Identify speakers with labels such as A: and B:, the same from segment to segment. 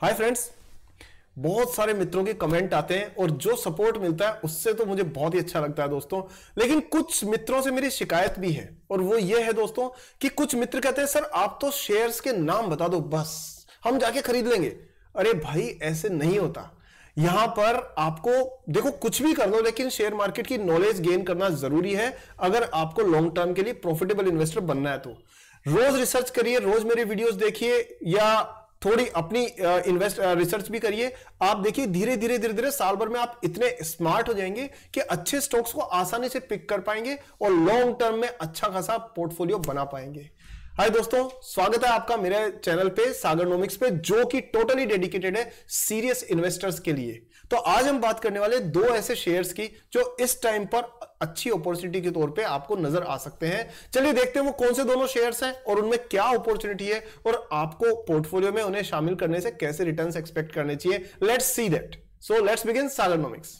A: hi friends बहुत सारे मित्रों के कमेंट आते हैं और जो सपोर्ट मिलता है उससे तो मुझे बहुत ही अच्छा लगता है दोस्तों लेकिन कुछ मित्रों से मेरी शिकायत भी है और वो ये है दोस्तों कि कुछ मित्र कहते हैं सर आप तो शेयर्स के नाम बता दो बस हम जाके खरीद लेंगे अरे भाई ऐसे नहीं होता यहां पर आपको देखो कुछ भी कर दो लेकिन शेयर मार्केट की नॉलेज गेन करना जरूरी है अगर आपको लॉन्ग टर्म के लिए प्रॉफिटेबल इन्वेस्टर बनना है तो रोज रिसर्च करिए रोज मेरी वीडियोस देखिए या थोड़ी अपनी इन्वेस्ट रिसर्च भी करिए आप देखिए धीरे धीरे धीरे धीरे साल भर में आप इतने स्मार्ट हो जाएंगे कि अच्छे स्टॉक्स को आसानी से पिक कर पाएंगे और लॉन्ग टर्म में अच्छा खासा पोर्टफोलियो बना पाएंगे हाय दोस्तों स्वागत है आपका मेरे चैनल पे नोमिक्स पे जो कि टोटली डेडिकेटेड है सीरियस इन्वेस्टर्स के लिए तो आज हम बात करने वाले दो ऐसे शेयर्स की जो इस टाइम पर अच्छी अपॉर्चुनिटी के तौर पे आपको नजर आ सकते हैं चलिए देखते हैं वो कौन से दोनों शेयर्स हैं और उनमें क्या अपॉर्चुनिटी है और आपको पोर्टफोलियो में उन्हें शामिल करने से कैसे रिटर्न एक्सपेक्ट करने चाहिए let's see that so let's begin Sagarnomics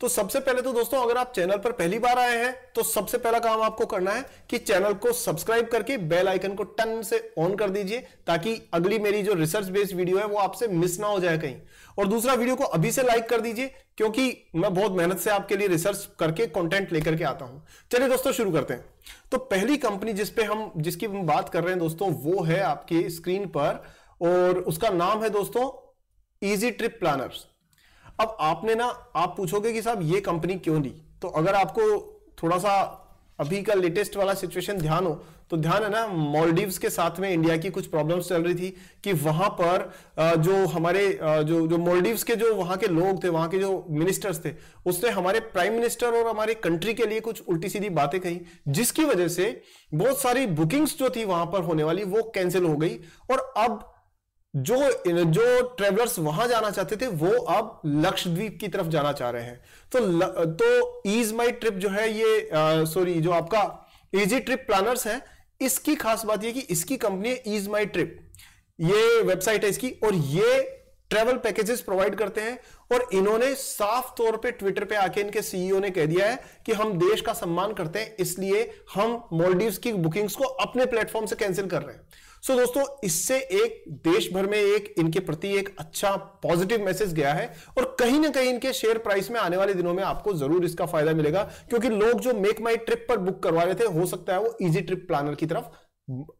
A: तो सबसे पहले तो दोस्तों अगर आप चैनल पर पहली बार आए हैं तो सबसे पहला काम आपको करना है कि चैनल को सब्सक्राइब करके बेल आइकन को टन से ऑन कर दीजिए ताकि अगली मेरी जो रिसर्च बेस्ड वीडियो है वो आपसे मिस ना हो जाए कहीं और दूसरा वीडियो को अभी से लाइक कर दीजिए क्योंकि मैं बहुत मेहनत से आपके लिए रिसर्च करके कॉन्टेंट लेकर के आता हूं चलिए दोस्तों शुरू करते हैं तो पहली कंपनी जिसपे हम जिसकी हम बात कर रहे हैं दोस्तों वो है आपके स्क्रीन पर और उसका नाम है दोस्तों इजी ट्रिप प्लानर्स अब आपने ना आप पूछोगे कि साहब ये कंपनी क्यों ली तो अगर आपको थोड़ा सा अभी का लेटेस्ट वाला सिचुएशन ध्यान हो तो ध्यान है ना मॉलडीव्स के साथ में इंडिया की कुछ प्रॉब्लम्स चल रही थी कि वहां पर जो हमारे जो जो मॉलडीव्स के जो वहां के लोग थे वहां के जो मिनिस्टर्स थे उसने हमारे प्राइम मिनिस्टर और हमारे कंट्री के लिए कुछ उल्टी सीधी बातें कही जिसकी वजह से बहुत सारी बुकिंग्स जो थी वहां पर होने वाली वो कैंसिल हो गई और अब जो जो ट्रेवलर्स वहां जाना चाहते थे वो अब लक्षद्वीप की तरफ जाना चाह रहे हैं तो ल, तो ईज माई ट्रिप जो है ये सॉरी जो आपका इजी ट्रिप प्लानर्स है इसकी खास बात ये कि इसकी कंपनी है ईज माई ट्रिप ये वेबसाइट है इसकी और ये ट्रेवल पैकेजेस प्रोवाइड करते हैं और इन्होंने साफ तौर पे ट्विटर पे आके इनके सीईओ ने कह दिया है कि हम देश का सम्मान करते हैं इसलिए हम मॉलडीव की बुकिंग्स को अपने प्लेटफॉर्म से कैंसिल कर रहे हैं सो so, दोस्तों इससे एक देश भर में एक इनके प्रति एक अच्छा पॉजिटिव मैसेज गया है और कहीं ना कहीं इनके शेयर प्राइस में आने वाले दिनों में आपको जरूर इसका फायदा मिलेगा क्योंकि लोग जो मेक माई ट्रिप पर बुक करवा रहे थे हो सकता है वो इजी ट्रिप प्लानर की तरफ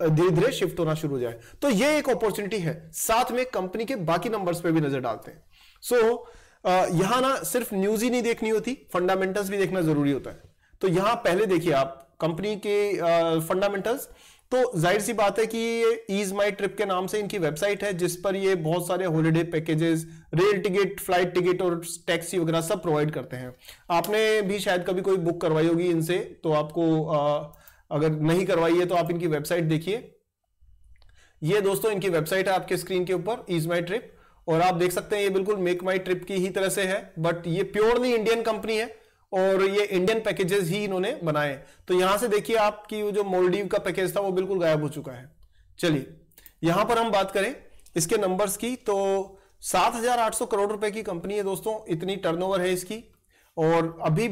A: धीरे धीरे शिफ्ट होना शुरू हो जाए तो ये एक अपॉर्चुनिटी है साथ में कंपनी के बाकी नंबर्स पे भी नजर डालते हैं सो so, यहां ना सिर्फ न्यूज ही नहीं देखनी होती फंडामेंटल्स भी देखना जरूरी होता है तो यहां पहले देखिए आप कंपनी के फंडामेंटल्स uh, तो जाहिर सी बात है कि ये ईज माई ट्रिप के नाम से इनकी वेबसाइट है जिस पर ये बहुत सारे holiday packages rail ticket flight ticket और टैक्सी वगैरह सब प्रोवाइड करते हैं आपने भी शायद कभी कोई बुक करवाई होगी इनसे तो आपको आ, अगर नहीं करवाई है तो आप इनकी वेबसाइट देखिए ये दोस्तों इनकी वेबसाइट है आपके स्क्रीन के ऊपर ईज माई ट्रिप और आप देख सकते हैं ये बिल्कुल मेक माई ट्रिप की ही तरह से है बट ये प्योरली इंडियन कंपनी है और ये इंडियन पैकेजेस ही इन्होंने बनाए तो यहां से देखिए आपकी जो मोलडीव का पैकेज था वो बिल्कुल गायब हो चुका है चलिए यहां पर हम बात करें इसके नंबर्स की तो 7,800 करोड़ रुपए की कंपनी है दोस्तों इतनी टर्नओवर है इसकी और अभी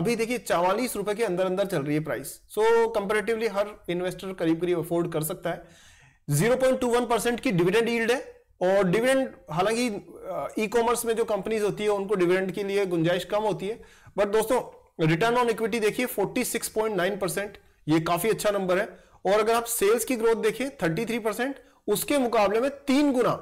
A: अभी देखिए चवालीस रुपए के अंदर अंदर चल रही है प्राइस सो so, कंपेरेटिवली हर इन्वेस्टर करीब करीब अफोर्ड कर सकता है वन परसेंट की डिविडेंड यील्ड है और डिविडेंड हालांकि ई कॉमर्स में जो कंपनीज होती है उनको डिविडेंड के लिए गुंजाइश कम होती है बट दोस्तों रिटर्न ऑन इक्विटी देखिए 46.9 परसेंट ये काफी अच्छा नंबर है और अगर आप सेल्स की ग्रोथ देखिए 33 परसेंट उसके मुकाबले में तीन गुना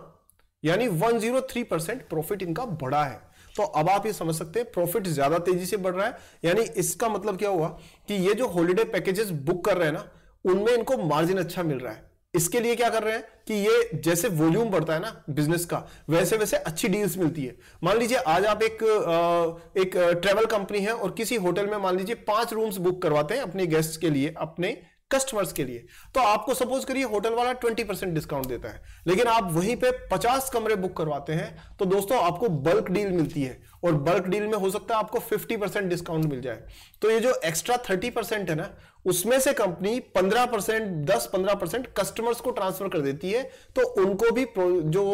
A: यानी 103 परसेंट प्रॉफिट इनका बढ़ा है तो अब आप ये समझ सकते हैं प्रॉफिट ज्यादा तेजी से बढ़ रहा है यानी इसका मतलब क्या हुआ कि ये जो हॉलीडे पैकेजेस बुक कर रहे हैं ना उनमें इनको मार्जिन अच्छा मिल रहा है इसके लिए क्या कर रहे हैं कि ये जैसे वॉल्यूम बढ़ता है ना बिजनेस का वैसे वैसे अच्छी डील्स मिलती है मान लीजिए आज आप एक एक ट्रेवल कंपनी है और किसी होटल में मान लीजिए पांच रूम्स बुक करवाते हैं अपने गेस्ट के लिए अपने कस्टमर्स के लिए तो आपको सपोज करिए होटल वाला 20 परसेंट डिस्काउंट देता है लेकिन आप वहीं पे 50 कमरे बुक करवाते हैं तो दोस्तों आपको बल्क डील मिलती है और बल्क डील में हो सकता है आपको 50 परसेंट डिस्काउंट मिल जाए तो ये जो एक्स्ट्रा 30 परसेंट है ना उसमें से कंपनी 15 परसेंट दस पंद्रह परसेंट कस्टमर्स को ट्रांसफर कर देती है तो उनको भी जो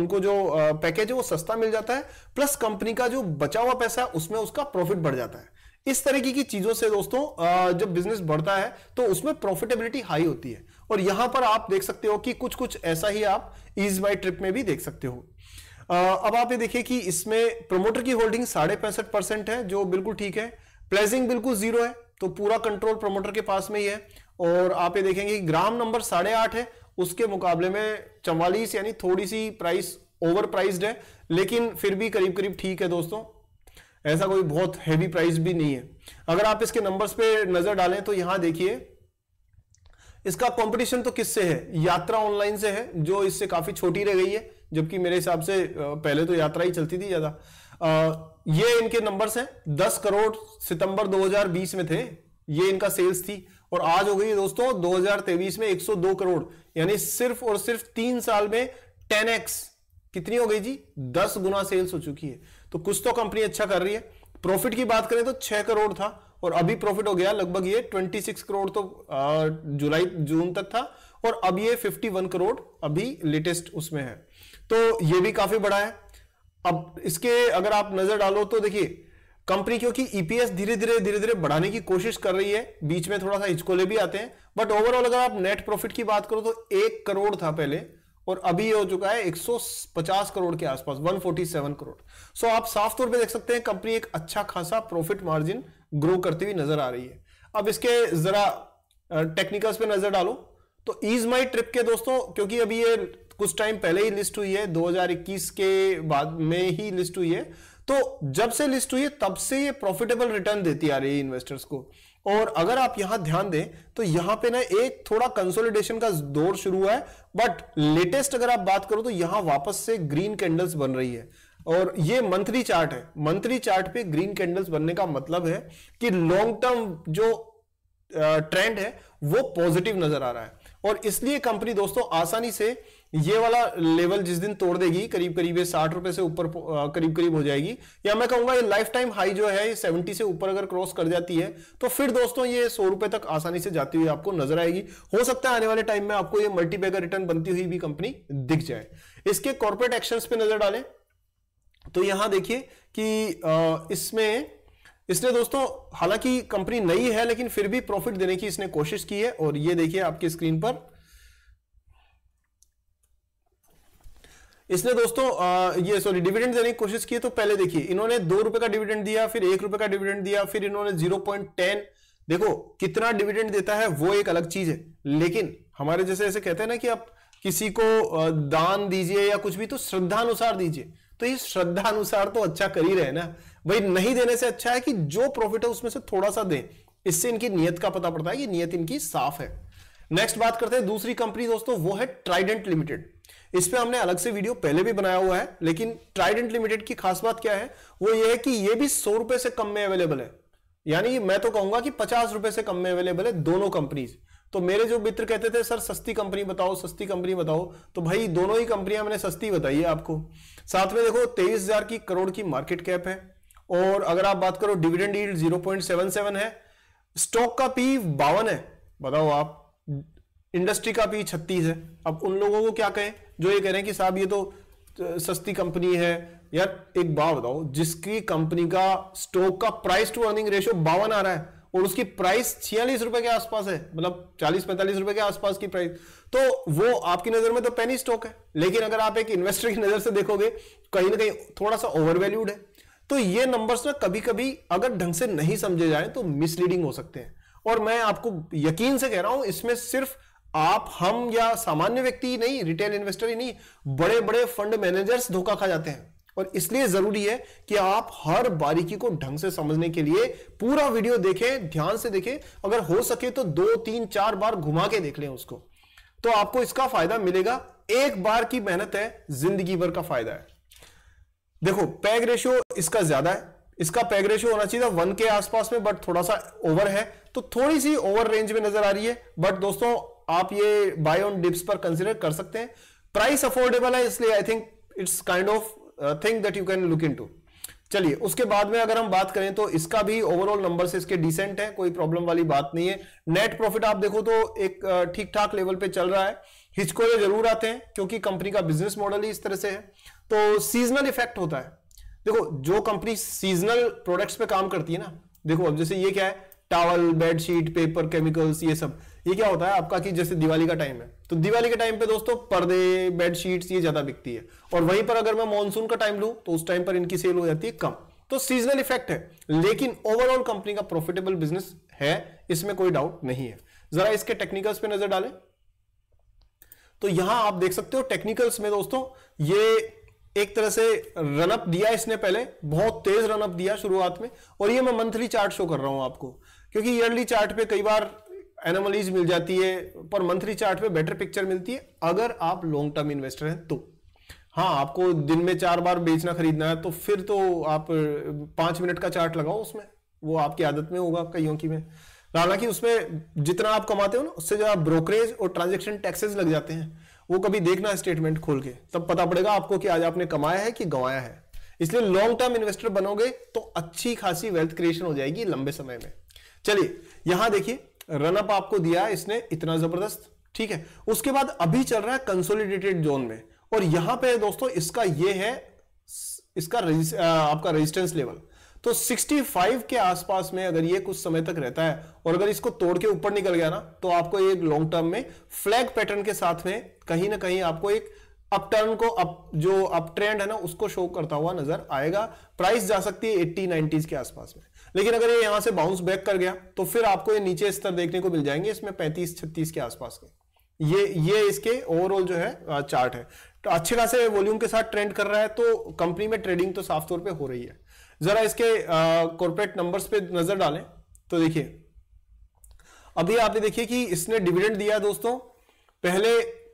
A: उनको जो पैकेज है वो सस्ता मिल जाता है प्लस कंपनी का जो बचा हुआ पैसा है उसमें उसका प्रॉफिट बढ़ जाता है इस तरीके की चीजों से दोस्तों जब बिजनेस बढ़ता है तो उसमें प्रॉफिटेबिलिटी हाई होती है और यहां पर आप देख सकते हो कि कुछ कुछ ऐसा ही आप इज बाई ट्रिप में भी देख सकते हो अब आप ये देखिए कि इसमें प्रोमोटर की होल्डिंग साढ़े पैंसठ परसेंट है जो बिल्कुल ठीक है प्लेजिंग बिल्कुल जीरो है तो पूरा कंट्रोल प्रोमोटर के पास में ही है और आप ये देखेंगे ग्राम नंबर साढ़े आठ है उसके मुकाबले में चवालीस यानी थोड़ी सी प्राइस ओवर प्राइज है लेकिन फिर भी करीब करीब ठीक है दोस्तों ऐसा कोई बहुत हैवी प्राइस भी नहीं है अगर आप इसके नंबर्स पे नजर डालें तो यहां देखिए इसका कंपटीशन तो किससे है यात्रा ऑनलाइन से है जो इससे काफी छोटी रह गई है जबकि मेरे हिसाब से पहले तो यात्रा ही चलती थी ज्यादा ये इनके नंबर्स हैं 10 करोड़ सितंबर 2020 में थे ये इनका सेल्स थी और आज हो गई दोस्तों 2023 में 102 करोड़ यानी सिर्फ और सिर्फ तीन साल में 10x कितनी हो गई जी दस गुना सेल्स हो चुकी है तो कुछ तो कंपनी अच्छा कर रही है प्रॉफिट की बात करें तो छह करोड़ था और अभी प्रॉफिट हो गया लगभग ये सिक्स करोड़ तो जुलाई जून तक था और अब ये वन करोड़ अभी लेटेस्ट उसमें है तो ये भी काफी बड़ा है अब इसके अगर आप नजर डालो तो देखिए कंपनी क्योंकि ईपीएस e धीरे धीरे धीरे धीरे बढ़ाने की कोशिश कर रही है बीच में थोड़ा सा हिचकोले भी आते हैं बट ओवरऑल अगर आप नेट प्रॉफिट की बात करो तो एक करोड़ था पहले और अभी ये हो चुका है 150 करोड़ के आसपास 147 करोड़ सो आप साफ तौर पे देख सकते हैं कंपनी एक अच्छा खासा प्रॉफिट मार्जिन ग्रो करती हुई नजर आ रही है अब इसके जरा टेक्निकल्स पे नजर डालो तो इज माई ट्रिप के दोस्तों क्योंकि अभी ये कुछ टाइम पहले ही लिस्ट हुई है 2021 के बाद में ही लिस्ट हुई है तो जब से लिस्ट हुई है तब से ये प्रॉफिटेबल रिटर्न देती आ रही है इन्वेस्टर्स को और अगर आप यहां ध्यान दें तो यहां पे ना एक थोड़ा कंसोलिडेशन का दौर शुरू हुआ है बट लेटेस्ट अगर आप बात करो तो यहां वापस से ग्रीन कैंडल्स बन रही है और ये मंथली चार्ट है मंथली चार्ट पे ग्रीन कैंडल्स बनने का मतलब है कि लॉन्ग टर्म जो ट्रेंड है वो पॉजिटिव नजर आ रहा है और इसलिए कंपनी दोस्तों आसानी से ये वाला लेवल जिस दिन तोड़ देगी करीब करीब ये साठ रुपए से ऊपर करीब करीब हो जाएगी या मैं कहूंगा ये लाइफ टाइम हाई जो है ये सेवेंटी से ऊपर अगर क्रॉस कर जाती है तो फिर दोस्तों ये सौ रुपए तक आसानी से जाती हुई आपको नजर आएगी हो सकता है आने वाले टाइम में आपको ये मल्टीपेगर रिटर्न बनती हुई भी कंपनी दिख जाए इसके कॉर्पोरेट एक्शन पे नजर डालें तो यहां देखिए कि इसमें इसने दोस्तों हालांकि कंपनी नई है लेकिन फिर भी प्रॉफिट देने की इसने कोशिश की है और ये देखिए आपकी स्क्रीन पर इसने दोस्तों आ, ये सॉरी डिविडेंड देने की कोशिश की तो पहले देखिए इन्होंने दो रुपए का डिविडेंड दिया फिर एक रुपए का डिविडेंड दिया फिर इन्होंने जीरो पॉइंट टेन देखो कितना डिविडेंड देता है वो एक अलग चीज है लेकिन हमारे जैसे ऐसे कहते हैं ना कि आप किसी को दान दीजिए या कुछ भी तो श्रद्धानुसार दीजिए तो ये श्रद्धानुसार तो अच्छा कर ही रहे ना भाई नहीं देने से अच्छा है कि जो प्रॉफिट है उसमें से थोड़ा सा दें इससे इनकी नियत का पता पड़ता है कि नियत इनकी साफ है नेक्स्ट बात करते हैं दूसरी कंपनी दोस्तों वो है ट्राइडेंट लिमिटेड इस पे हमने अलग से वीडियो पहले भी बनाया हुआ है लेकिन ट्राइडेंट लिमिटेड की खास बात क्या है वो ये है कि ये भी सौ रुपए से कम में अवेलेबल है यानी मैं तो कहूंगा कि पचास रुपए से कम में अवेलेबल है दोनों कंपनीज तो मेरे जो मित्र कहते थे सर सस्ती कंपनी बताओ सस्ती कंपनी बताओ तो भाई दोनों ही कंपनियां मैंने सस्ती बताई है आपको साथ में देखो तेईस हजार की करोड़ की मार्केट कैप है और अगर आप बात करो डिविडेंड यील्ड 0.77 है स्टॉक का पी बावन है बताओ आप इंडस्ट्री का भी छत्तीस है अब उन लोगों को क्या कहें जो ये कह रहे हैं कि साहब ये तो सस्ती कंपनी है यार एक बात बताओ जिसकी कंपनी का स्टॉक का प्राइस टू अर्निंग रेशियो बावन आ रहा है और उसकी प्राइस छियालीस रुपए के आसपास है मतलब चालीस पैंतालीस रुपए के आसपास की प्राइस तो वो आपकी नजर में तो पेनी स्टॉक है लेकिन अगर आप एक इन्वेस्टर की नजर से देखोगे कहीं ना कहीं थोड़ा सा ओवर वैल्यूड है तो ये नंबर्स ना कभी कभी अगर ढंग से नहीं समझे जाए तो मिसलीडिंग हो सकते हैं और मैं आपको यकीन से कह रहा हूं इसमें सिर्फ आप हम या सामान्य व्यक्ति ही नहीं रिटेल इन्वेस्टर ही नहीं बड़े बड़े फंड मैनेजर्स धोखा खा जाते हैं और इसलिए जरूरी है कि आप हर बारीकी को ढंग से समझने के लिए पूरा वीडियो देखें ध्यान से देखें अगर हो सके तो दो तीन चार बार घुमा के देख लें उसको तो आपको इसका फायदा मिलेगा एक बार की मेहनत है जिंदगी भर का फायदा है देखो पैग रेशियो इसका ज्यादा है इसका पैग रेशियो होना चाहिए था वन के आसपास में बट थोड़ा सा ओवर है तो थोड़ी सी ओवर रेंज में नजर आ रही है बट दोस्तों आप ये बाय ऑन डिप्स पर कंसिडर कर सकते हैं प्राइस अफोर्डेबल है इसलिए I think it's kind of thing that you can look in चलिए उसके बाद में अगर हम बात करें तो इसका भी ओवरऑल नंबर से इसके डिसेंट है कोई प्रॉब्लम वाली बात नहीं है नेट प्रॉफिट आप देखो तो एक uh, ठीक ठाक लेवल पे चल रहा है हिचकोले जरूर आते हैं क्योंकि कंपनी का बिजनेस मॉडल ही इस तरह से है तो सीजनल इफेक्ट होता है देखो जो कंपनी सीजनल प्रोडक्ट्स पे काम करती है ना देखो अब जैसे ये क्या है टावल बेडशीट पेपर केमिकल्स ये सब ये क्या होता है आपका कि जैसे दिवाली का टाइम है तो दिवाली के टाइम पे दोस्तों पर्दे बेडशीट्स ये ज्यादा बिकती है और वहीं पर अगर मैं मानसून का टाइम लू तो उस टाइम पर इनकी सेल हो जाती है कम तो सीजनल इफेक्ट है लेकिन ओवरऑल कंपनी का प्रॉफिटेबल बिजनेस है इसमें कोई डाउट नहीं है जरा इसके टेक्निकल्स पे नजर डालें तो यहां आप देख सकते हो टेक्निकल्स में दोस्तों ये एक तरह से रनअप दिया इसने पहले बहुत तेज रनअप दिया शुरुआत में और ये मैं मंथली चार्ट शो कर रहा हूं आपको क्योंकि ईयरली चार्ट पे कई बार एनोमलीज मिल जाती है पर मंथली चार्ट पे बेटर पिक्चर मिलती है अगर आप लॉन्ग टर्म इन्वेस्टर हैं तो हाँ आपको दिन में चार बार बेचना खरीदना है तो फिर तो आप पांच मिनट का चार्ट लगाओ उसमें वो आपकी आदत में होगा कईयों की में हालांकि उसमें जितना आप कमाते हो ना उससे जो आप ब्रोकरेज और ट्रांजेक्शन टैक्सेस लग जाते हैं वो कभी देखना स्टेटमेंट खोल के तब पता पड़ेगा आपको कि आज आपने कमाया है कि गंवाया है इसलिए लॉन्ग टर्म इन्वेस्टर बनोगे तो अच्छी खासी वेल्थ क्रिएशन हो जाएगी लंबे समय में चलिए यहां देखिए रनअप आपको दिया इसने इतना जबरदस्त ठीक है उसके बाद अभी चल रहा है कंसोलिडेटेड जोन में और यहां पे दोस्तों इसका ये है इसका आपका रेजिस्टेंस लेवल तो 65 के आसपास में अगर ये कुछ समय तक रहता है और अगर इसको तोड़ के ऊपर निकल गया ना तो आपको एक लॉन्ग टर्म में फ्लैग पैटर्न के साथ में कहीं ना कहीं आपको एक अपटर्न को अप जो अप ट्रेंड है ना उसको शो करता हुआ नजर आएगा प्राइस जा सकती है 80 90s के आसपास में लेकिन अगर ये यहां से बाउंस बैक कर गया तो फिर आपको ये नीचे स्तर देखने को मिल जाएंगे इसमें पैंतीस छत्तीस के आसपास के ये ये इसके ओवरऑल जो है चार्ट है तो अच्छे खासे वॉल्यूम के साथ ट्रेंड कर रहा है तो कंपनी में ट्रेडिंग तो साफ तौर पर हो रही है जरा इसके कॉर्पोरेट नंबर्स पे नजर डालें तो देखिए अभी आपने देखिए कि इसने डिविडेंड दिया दोस्तों पहले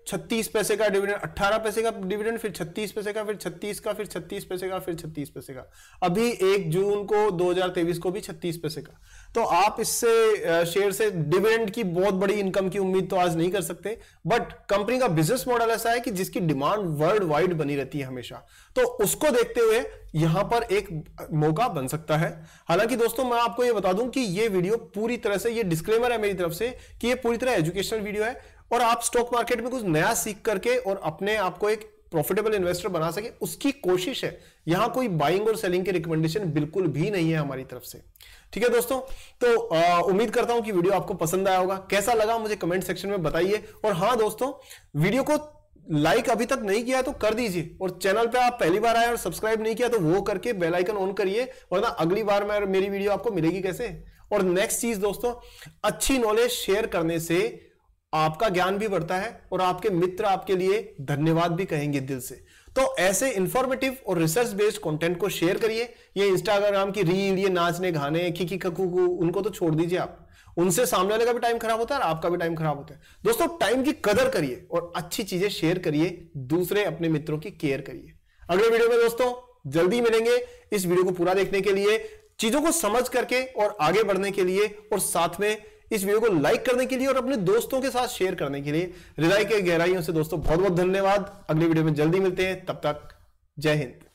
A: छत्तीस पैसे का डिविडेंड 18 पैसे का डिविडेंड फिर 36 पैसे का फिर छत्तीस का फिर छत्तीस पैसे का फिर छत्तीस पैसे का अभी एक जून को 2023 को भी छत्तीस पैसे का तो आप इससे शेयर से डिविडेंड की बहुत बड़ी इनकम की उम्मीद तो आज नहीं कर सकते बट कंपनी का बिजनेस मॉडल ऐसा है कि जिसकी डिमांड वर्ल्ड वाइड बनी रहती है हमेशा तो उसको देखते हुए यहां पर एक मौका बन सकता है हालांकि दोस्तों मैं आपको यह बता दूं कि ये वीडियो पूरी तरह से यह डिस्क्लेमर है मेरी तरफ से कि यह पूरी तरह एजुकेशनल वीडियो है और आप स्टॉक मार्केट में कुछ नया सीख करके और अपने आप को एक प्रॉफिटेबल इन्वेस्टर बना सके उसकी कोशिश है यहां कोई बाइंग और सेलिंग की रिकमेंडेशन बिल्कुल भी नहीं है हमारी तरफ से ठीक है दोस्तों तो आ, उम्मीद करता हूं कि वीडियो आपको पसंद आया होगा कैसा लगा मुझे कमेंट सेक्शन में बताइए और हाँ दोस्तों वीडियो को लाइक अभी तक नहीं किया तो कर दीजिए और चैनल पे आप पहली बार आए और सब्सक्राइब नहीं किया तो वो करके बेल आइकन ऑन करिए वरना अगली बार मैं मेरी वीडियो आपको मिलेगी कैसे और नेक्स्ट चीज दोस्तों अच्छी नॉलेज शेयर करने से आपका ज्ञान भी बढ़ता है और आपके मित्र आपके लिए धन्यवाद भी कहेंगे दिल से तो ऐसे इंफॉर्मेटिव और रिसर्च बेस्ड कंटेंट को शेयर करिए ये इंस्टाग्राम की रील ये नाचने गाने खिकी खकू उनको तो छोड़ दीजिए आप उनसे सामने वाले का भी टाइम खराब होता है और आपका भी टाइम खराब होता है दोस्तों टाइम की कदर करिए और अच्छी चीजें शेयर करिए दूसरे अपने मित्रों की केयर करिए अगले वीडियो में दोस्तों जल्दी मिलेंगे इस वीडियो को पूरा देखने के लिए चीजों को समझ करके और आगे बढ़ने के लिए और साथ में इस वीडियो को लाइक करने के लिए और अपने दोस्तों के साथ शेयर करने के लिए हृदय के गहराइयों से दोस्तों बहुत बहुत धन्यवाद अगली वीडियो में जल्दी मिलते हैं तब तक जय हिंद